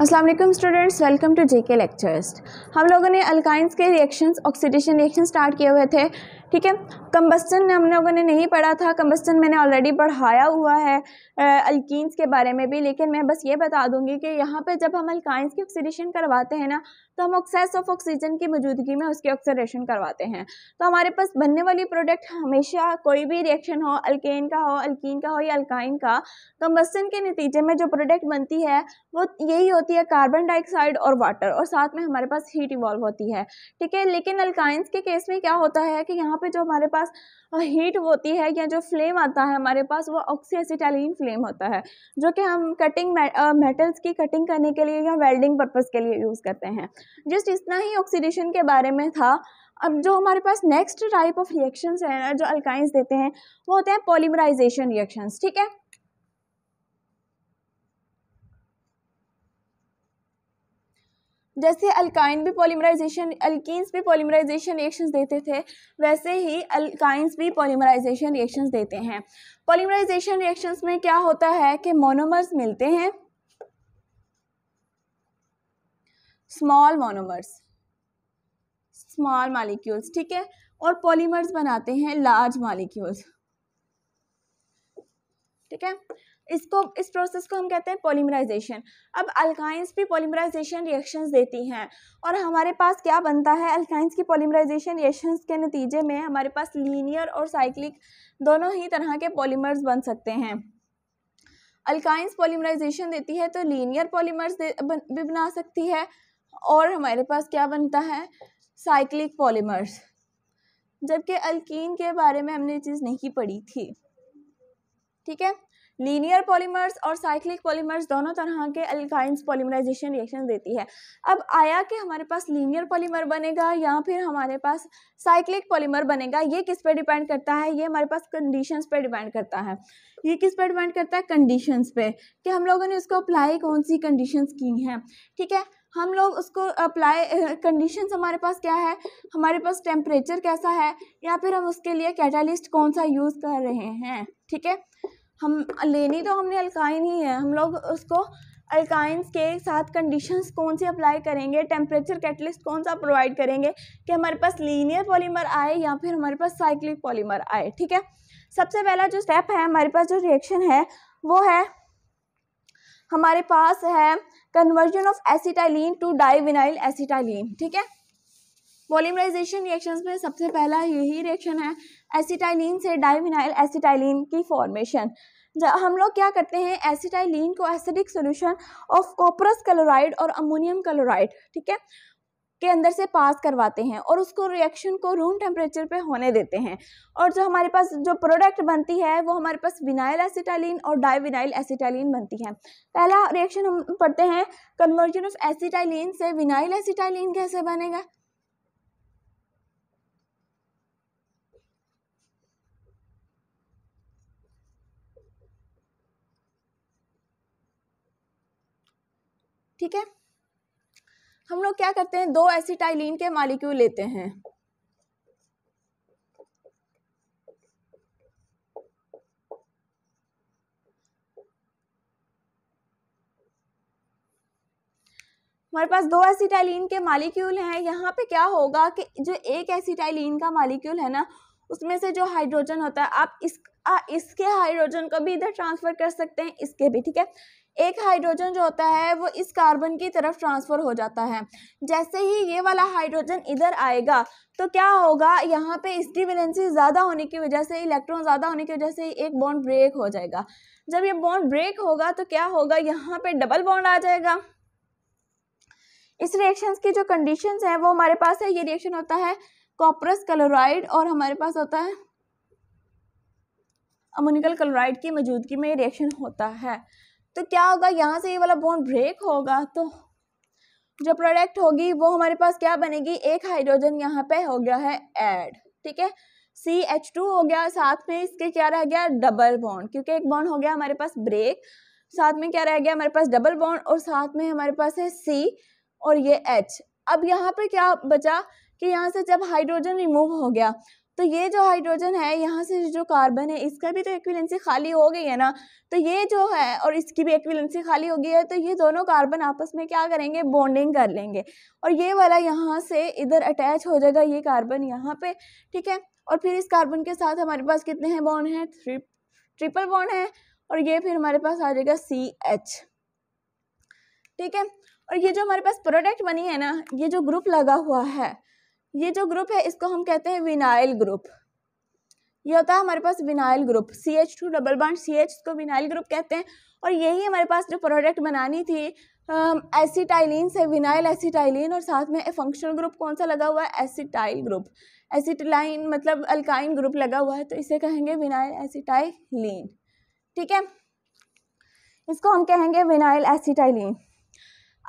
Aslam students welcome to J K lectures हम लोगों ने अल्काइंस के रिएक्शंस ऑक्सीडेशन रिएक्शन स्टार्ट किए हुए थे ठीक है कम्बस्टन हम लोगों ने नहीं पढ़ा था कम्बस्टन मैंने ऑलरेडी पढ़ाया हुआ है अल्किस के बारे में भी लेकिन मैं बस ये बता दूंगी कि यहाँ पे जब हम अल्काइंस की ऑक्सीडेशन करवाते हैं ना तो हम ऑक्सेस ऑफ ऑक्सीजन की मौजूदगी में उसकी ऑक्सीडेशन करवाते हैं तो हमारे पास बनने वाली प्रोडक्ट हमेशा कोई भी रिएक्शन हो अल्केन का हो अल्किन का हो या अल्काइन का कम्बस्टन के नतीजे में जो प्रोडक्ट बनती है वो यही होती है कार्बन डाइऑक्साइड और वाटर और साथ में हमारे पास हीट इवॉल्व होती है ठीक है लेकिन अल्काइंस के केस में क्या होता है कि यहाँ पे जो हमारे पास हीट होती है या जो फ्लेम आता है हमारे पास वो ऑक्सीएसिटालिन फ्लेम होता है जो कि हम कटिंग मेटल्स की कटिंग करने के लिए या वेल्डिंग पर्पज़ के लिए यूज़ करते हैं जस्ट इतना ही ऑक्सीडेशन के बारे में था अब जो हमारे पास नेक्स्ट टाइप ऑफ रिएक्शंस हैं जो अल्काइंस देते हैं वो होते हैं पॉलीमराइजेशन रिएक्शंस ठीक है जैसे अल्काइन भी पॉलीमराइजेशन अल्किस भी पॉलीमराइजेशन रिएक्शंस देते थे वैसे ही अल्काइंस भी पॉलीमराइजेशन रिएक्शंस देते हैं पॉलीमराइजेशन रिएक्शंस में क्या होता है कि मोनोमर्स मिलते हैं स्मॉल मोनोमर्स स्मॉल मालिक्यूल्स ठीक है और पॉलीमर्स बनाते हैं लार्ज मालिक्यूल्स ठीक है इसको इस प्रोसेस को हम कहते हैं पॉलीमराइजेशन अब अल्काइंस भी पॉलीमराइजेशन रिएक्शंस देती हैं और हमारे पास क्या बनता है अल्काइंस की पॉलीमराइजेशन रिएक्शंस के नतीजे में हमारे पास लीनियर और साइक्लिक दोनों ही तरह के पॉलीमर्स बन सकते हैं अल्काइंस पॉलीमराइजेशन देती है तो लीनियर पॉलीमर्स भी बना सकती है और हमारे पास क्या बनता है साइक्लिक पॉलीमर्स जबकि अल्कीन के बारे में हमने चीज़ नहीं पढ़ी थी ठीक है लीनियर पॉलीमर्स और साइक्लिक पॉलीमर्स दोनों तरह के अल्काइंस पॉलीमराइजेशन रिएक्शन देती है अब आया कि हमारे पास लीनियर पॉलीमर बनेगा या फिर हमारे पास साइक्लिक पॉलीमर बनेगा ये किस पे डिपेंड करता है ये हमारे पास कंडीशंस पे डिपेंड करता है ये किस पे डिपेंड करता है कंडीशंस पे कि हम लोगों ने उसको अप्लाई कौन सी कंडीशंस की हैं ठीक है हम लोग उसको अप्लाई कंडीशंस हमारे पास क्या है हमारे पास टेम्परेचर कैसा है या फिर हम उसके लिए कैटालिस्ट कौन सा यूज़ कर रहे हैं ठीक है हम लेनी तो हमने अल्काइन ही है हम लोग उसको अल्काइंस के साथ कंडीशंस कौन से अप्लाई करेंगे टेम्परेचर कैटलिस्ट कौन सा प्रोवाइड करेंगे कि हमारे पास लीनियर पॉलीमर आए या फिर हमारे पास साइक्लिक पॉलीमर आए ठीक है सबसे पहला जो स्टेप है हमारे पास जो रिएक्शन है वो है हमारे पास है conversion of acetylene to divinyl acetylene ठीक है पॉलीमराइजेशन रिएक्शंस में सबसे पहला यही रिएक्शन है एसिटाइलिन से डाइविनाइल एसिटाइलिन की फॉर्मेशन हम लोग क्या करते हैं एसिटाइलिन को acidic solution of cuprous chloride और अमोनियम क्लोराइड ठीक है के अंदर से पास करवाते हैं और उसको रिएक्शन को रूम टेम्परेचर पे होने देते हैं और जो हमारे पास जो प्रोडक्ट बनती है वो हमारे पास विनाइल एसिटाइलिन और डाइविनाइल एसिटाइलिन बनती है पहला रिएक्शन हम पढ़ते हैं कन्वर्जन ऑफ एसिटाइलिन से विनाइल एसिटाइलिन कैसे बनेगा ठीक है हम लोग क्या करते हैं दो एसिटाइलिन के मालिक्यूल लेते हैं हमारे पास दो एसिटाइलिन के मालिक्यूल हैं यहाँ पे क्या होगा कि जो एक एसिटाइलिन का मालिक्यूल है ना उसमें से जो हाइड्रोजन होता है आप इस आ, इसके हाइड्रोजन को भी इधर ट्रांसफर कर सकते हैं इसके भी ठीक है एक हाइड्रोजन जो होता है वो इस कार्बन की तरफ ट्रांसफ़र हो जाता है जैसे ही ये वाला हाइड्रोजन इधर आएगा तो क्या होगा यहाँ पे इसकी वैलेंसी ज़्यादा होने की वजह से इलेक्ट्रॉन ज़्यादा होने की वजह से एक बॉन्ड ब्रेक हो जाएगा जब ये बॉन्ड ब्रेक होगा तो क्या होगा यहाँ पे डबल बॉन्ड आ जाएगा इस रिएक्शन की जो कंडीशंस हैं वो हमारे पास है ये रिएक्शन होता है कॉपरस क्लोराइड और हमारे पास होता है अमोनिकल क्लोराइड की मौजूदगी में ये रिएक्शन होता है तो क्या होगा यहाँ से ये वाला बॉन्ड ब्रेक होगा तो जो प्रोडक्ट होगी वो हमारे पास क्या बनेगी एक हाइड्रोजन यहाँ पे हो गया है एड ठीक है सी एच टू हो गया साथ में इसके क्या रह गया डबल बॉन्ड क्योंकि एक बॉन्ड हो गया हमारे पास ब्रेक साथ में क्या रह गया हमारे पास डबल बॉन्ड और साथ में हमारे पास है सी और ये एच अब यहाँ पे क्या बचा कि यहाँ से जब हाइड्रोजन रिमूव हो गया तो ये जो हाइड्रोजन है यहाँ से जो कार्बन है इसका भी तो एक्विलेंसी खाली हो गई है ना तो ये जो है और इसकी भी एक्विलेंसी खाली हो गई है तो ये दोनों कार्बन आपस में क्या करेंगे बॉन्डिंग कर लेंगे और ये वाला यहाँ से इधर अटैच हो जाएगा ये कार्बन यहाँ पे ठीक है और फिर इस कार्बन के साथ हमारे पास कितने हैं बॉन्ड हैं थ्री ट्रिपल बॉन्ड है और ये फिर हमारे पास आ जाएगा सी एच ठीक है और ये जो हमारे पास प्रोडक्ट बनी है ना ये जो ग्रुप लगा हुआ है ये जो ग्रुप है इसको हम कहते हैं विनाइल ग्रुप ये होता है हमारे पास vinyl group C H two double bond C H को विनाइल ग्रुप कहते हैं और यही हमारे पास जो प्रोडक्ट बनानी थी एसिटाइलिन से विनाइल एसिटाइलिन और साथ में फंक्शनल ग्रुप कौन सा लगा हुआ है एसिटाइल ग्रुप एसिटलाइन मतलब अल्काइन ग्रुप लगा हुआ है तो इसे कहेंगे विनाइल एसिटाइलिन ठीक है इसको हम कहेंगे विनाइल एसीटाइलिन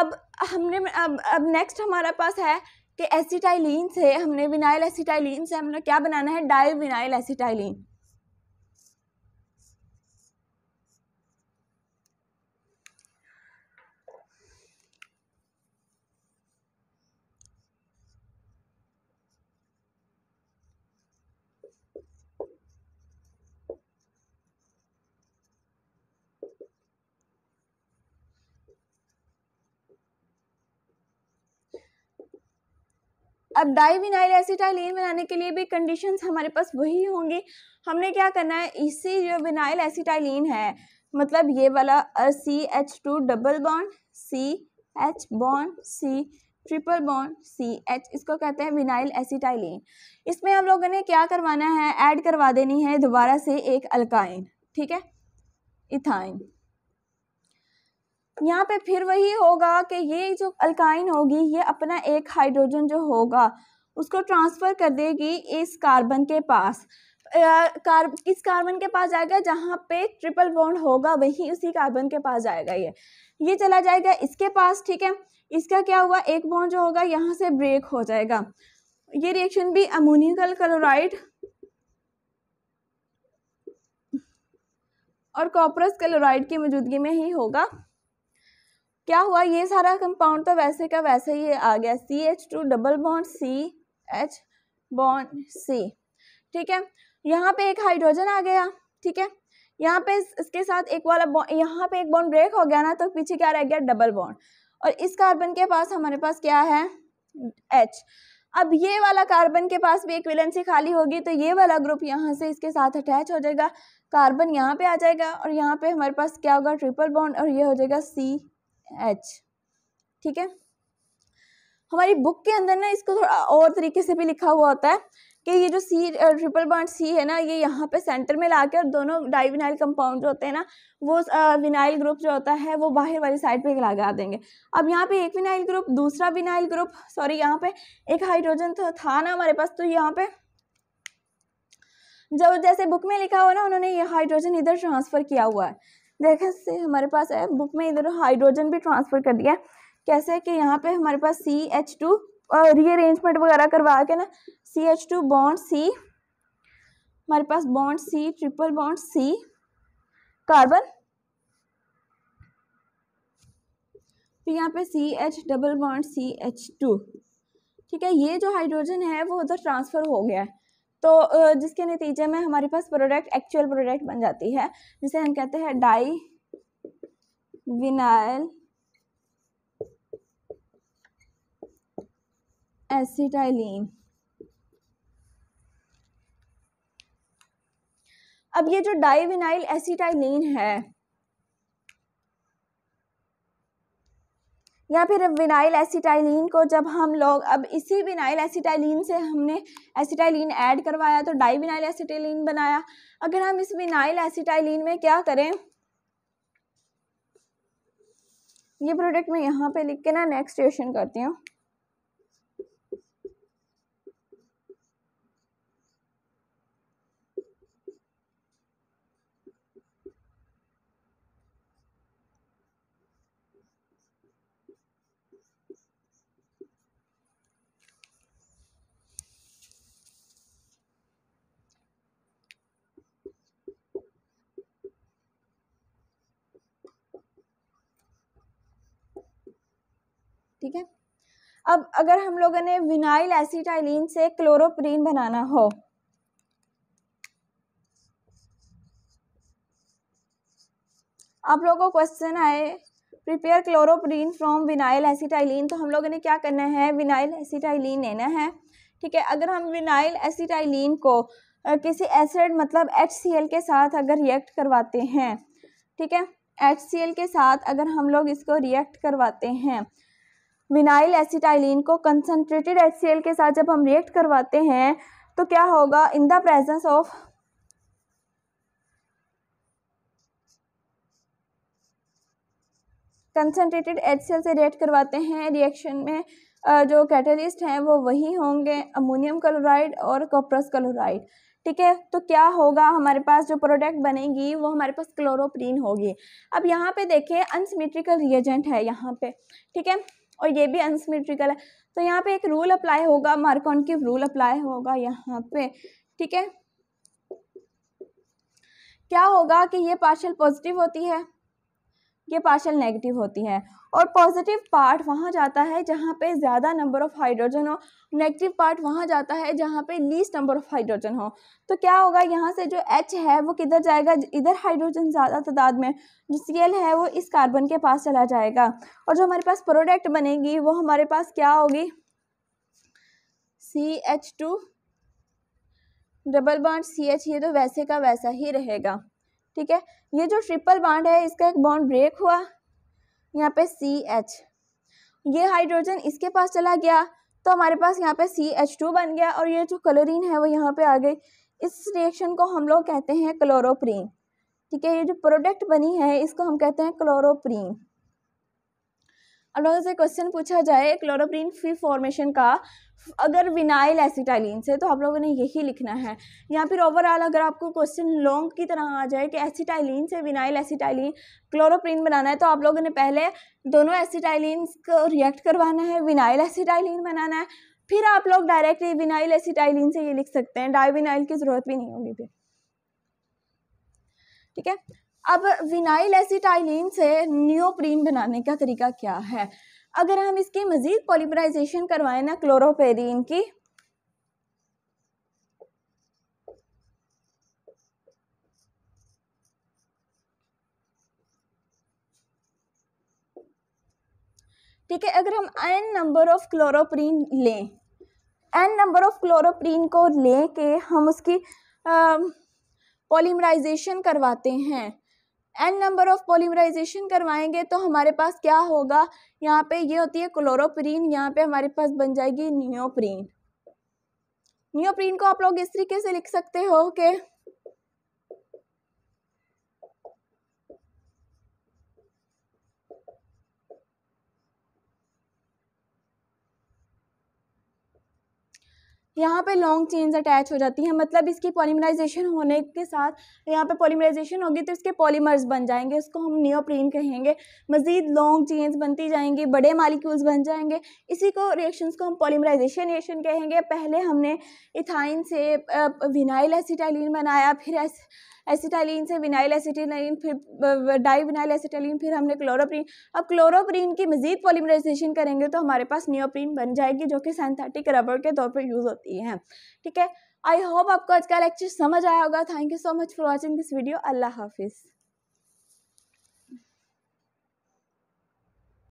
अब हमने अब अब नेक्स्ट हमारे पास है कि एसीटाइलिन से हमने विनाइल एसिटाइलिन से हमने क्या बनाना है डाई विनाइल एसिटाइलिन अब डाइविनाइल एसिटाइलिन बनाने के लिए भी कंडीशंस हमारे पास वही होंगी हमने क्या करना है इसी जो विनाइल एसिटाइलिन है मतलब ये वाला C H two double bond C H bond C triple bond C H इसको कहते हैं विनाइल एसिटाइलिन इसमें हम लोगों ने क्या करवाना है ऐड करवा देनी है दोबारा से एक अल्काइन ठीक है इथाइन यहाँ पे फिर वही होगा कि ये जो अल्काइन होगी ये अपना एक हाइड्रोजन जो होगा उसको ट्रांसफ़र कर देगी इस कार्बन के पास कार किस कार्बन के पास जाएगा जहाँ पे ट्रिपल बॉन्ड होगा वही उसी कार्बन के पास जाएगा ये ये चला जाएगा इसके पास ठीक है इसका क्या हुआ एक बॉन्ड जो होगा यहाँ से ब्रेक हो जाएगा ये रिएक्शन भी अमोनिकल क्लोराइड और कॉपरस क्लोराइड की मौजूदगी में ही होगा क्या हुआ ये सारा कंपाउंड तो वैसे का वैसे ही आ गया C H two double bond C H bond C ठीक है यहाँ पे एक हाइड्रोजन आ गया ठीक है यहाँ पे इसके साथ एक वाला यहाँ पे एक बॉन्ड ब्रेक हो गया ना तो पीछे क्या रह गया डबल बॉन्ड और इस कार्बन के पास हमारे पास क्या है एच अब ये वाला कार्बन के पास भी एक वैलेंसी खाली होगी तो ये वाला ग्रुप यहाँ से इसके साथ अटैच हो जाएगा कार्बन यहाँ पे आ जाएगा और यहाँ पे हमारे पास क्या होगा ट्रिपल बॉन्ड और ये हो जाएगा सी एच ठीक है हमारी बुक के अंदर ना इसको थोड़ा और तरीके से भी लिखा हुआ होता है कि ये जो सी ट्रिपल बॉन्ड सी है ना ये यहाँ पे सेंटर में ला और दोनों डाइविनाइल कंपाउंड जो होते हैं ना वो विनाइल ग्रुप जो होता है वो बाहर वाली साइड पे लगा देंगे अब यहाँ पे एक विनाइल ग्रुप दूसरा विनाइल ग्रुप सॉरी यहाँ पे एक हाइड्रोजन तो था ना हमारे पास तो यहाँ पे जब जैसे बुक में लिखा हुआ ना उन्होंने ये हाइड्रोजन इधर ट्रांसफ़र किया हुआ है देखा से हमारे पास है बुक में इधर हाइड्रोजन भी ट्रांसफ़र कर दिया कैसे कि यहाँ पे हमारे पास सी एच टू रीअरेंजमेंट वगैरह करवा के ना C H two bond C हमारे पास bond C triple bond C carbon फिर यहाँ पे C H double bond C H two ठीक है ये जो हाइड्रोजन है वो उधर ट्रांसफ़र हो गया है तो जिसके नतीजे में हमारे पास प्रोडक्ट एक्चुअल प्रोडक्ट बन जाती है जिसे हम कहते हैं डाई विनाइल एसिटाइलिन अब ये जो डाई विनाइल एसिटाइलिन है या फिर विनाइल एसिटाइलिन को जब हम लोग अब इसी विनाइल एसिटाइलिन से हमने एसिटाइलिन ऐड करवाया तो डाई विनाइल एसिटाइलिन बनाया अगर हम इस विनाइल एसिटाइलिन में क्या करें ये प्रोडक्ट मैं यहाँ पे लिख के ना नेक्स्ट क्वेश्चन करती हूँ ठीक है अब अगर हम लोगों ने विनाइल एसिटाइलिन से क्लोरोप्रीन बनाना हो आप लोगों को क्वेश्चन आए prepare chloroprene from vinyl acetylene तो हम लोगों ने क्या करना है विनाइल एसिटाइलिन लेना है ठीक है अगर हम विनाइल एसिटाइलिन को किसी एसिड मतलब एच के साथ अगर रिएक्ट करवाते हैं ठीक है एच के साथ अगर हम लोग इसको रिएक्ट करवाते हैं विनाइल एसिटाइलिन को कंसनट्रेटेड एच के साथ जब हम रिएक्ट करवाते हैं तो क्या होगा in the presence of concentrated H से रिएक्ट करवाते हैं रिएक्शन में जो कैटलिस्ट हैं वो वही होंगे अमोनियम क्लोराइड और कॉपरस क्लोराइड ठीक है तो क्या होगा हमारे पास जो प्रोडक्ट बनेगी वो हमारे पास क्लोरोप्रीन होगी अब यहाँ पे देखें अनसिमेट्रिकल रिएजेंट है यहाँ पे ठीक है और ये भी अनसिमेट्रिकल है तो यहाँ पे एक रूल अप्लाई होगा की रूल अप्लाई होगा यहाँ पे ठीक है क्या होगा कि ये पार्शियल पॉजिटिव होती है ये पार्शल नेगेटिव होती है और पॉजिटिव पार्ट वहाँ जाता है जहाँ पे ज़्यादा नंबर ऑफ़ हाइड्रोजन हो नेगेटिव पार्ट वहाँ जाता है जहाँ पे लीस्ट नंबर ऑफ़ हाइड्रोजन हो तो क्या होगा यहाँ से जो एच है वो किधर जाएगा इधर हाइड्रोजन ज़्यादा तादाद में जो सी एल है वो इस कार्बन के पास चला जाएगा और जो हमारे पास प्रोडक्ट बनेगी वो हमारे पास क्या होगी C H two double bond C H ये तो वैसे का वैसा ही रहेगा ठीक है ये जो ट्रिपल बॉन्ड है इसका एक बॉन्ड ब्रेक हुआ यहाँ पे सी एच ये हाइड्रोजन इसके पास चला गया तो हमारे पास यहाँ पे सी एच टू बन गया और ये जो क्लोरीन है वो यहाँ पे आ गई इस रिएक्शन को हम लोग कहते हैं क्लोरोप्रीन ठीक है ये जो प्रोडक्ट बनी है इसको हम कहते हैं क्लोरोप्रीन अब लोगों से क्वेश्चन पूछा जाए क्लोरोप्रीन फ्री फॉर्मेशन का अगर विनाइल एसिटाइलिन से तो आप लोगों ने यही लिखना है या फिर ओवरऑल अगर आपको क्वेश्चन लॉन्ग की तरह आ जाए कि एसिटाइलिन से विनाइल एसिटाइलिन क्लोरोप्रीन बनाना है तो आप लोगों ने पहले दोनों एसिटाइलिन को रिएक्ट करवाना है विनाइल एसिटाइलिन बनाना है फिर आप लोग डायरेक्टली विनाइल एसिटाइलिन से ये लिख सकते हैं डाइविनाइल की ज़रूरत भी नहीं होगी फिर ठीक है अब विनाइल एसिटाइलिन से न्योप्रीन बनाने का तरीका क्या है अगर हम इसकी मज़ीद पॉलीमराइजेशन करवाएं ना क्लोरोपेरिन की ठीक है अगर हम एन नंबर ऑफ क्लोरोप्रीन लें एन नंबर ऑफ क्लोरोप्रीन को लें के हम उसकी पॉलीमराइजेशन करवाते हैं एन नंबर ऑफ पोलीमराइजेशन करवाएंगे तो हमारे पास क्या होगा यहाँ पे ये होती है क्लोरोप्रीन यहाँ पे हमारे पास बन जाएगी नियोप्रीन नियोप्रीन को आप लोग इस तरीके से लिख सकते हो कि यहाँ पे लॉन्ग चेन्स अटैच हो जाती हैं मतलब इसकी पॉलीमराइजेशन होने के साथ यहाँ पे पॉलीमराइजेशन होगी तो इसके पॉलीमर्स बन जाएंगे इसको हम नियोप्रीन कहेंगे मज़ीद लॉन्ग चेन्स बनती जाएंगी बड़े मालिक्यूल्स बन जाएंगे इसी को रिएक्शंस को हम पॉलीमराइजेशन रिएक्शन कहेंगे पहले हमने इथाइन से विनाइल एसिटाइलिन बनाया फिर एस एसिटाइलिन से विनाइल एसिटाइलिन फिर डाई विनाइल एसिटाइलिन फिर हमने क्लोरोप्रीन अब क्लोरोप्रीन की मज़ीद पॉलीमराइजेशन करेंगे तो हमारे पास नियोप्रीन बन जाएगी जो कि सिंथेटिक रबर के तौर पर यूज़ होती है होती हैं ठीक है आई होप आपको आज का लेक्चर समझ आया होगा thank you so much for watching this video अल्लाह हाफिज़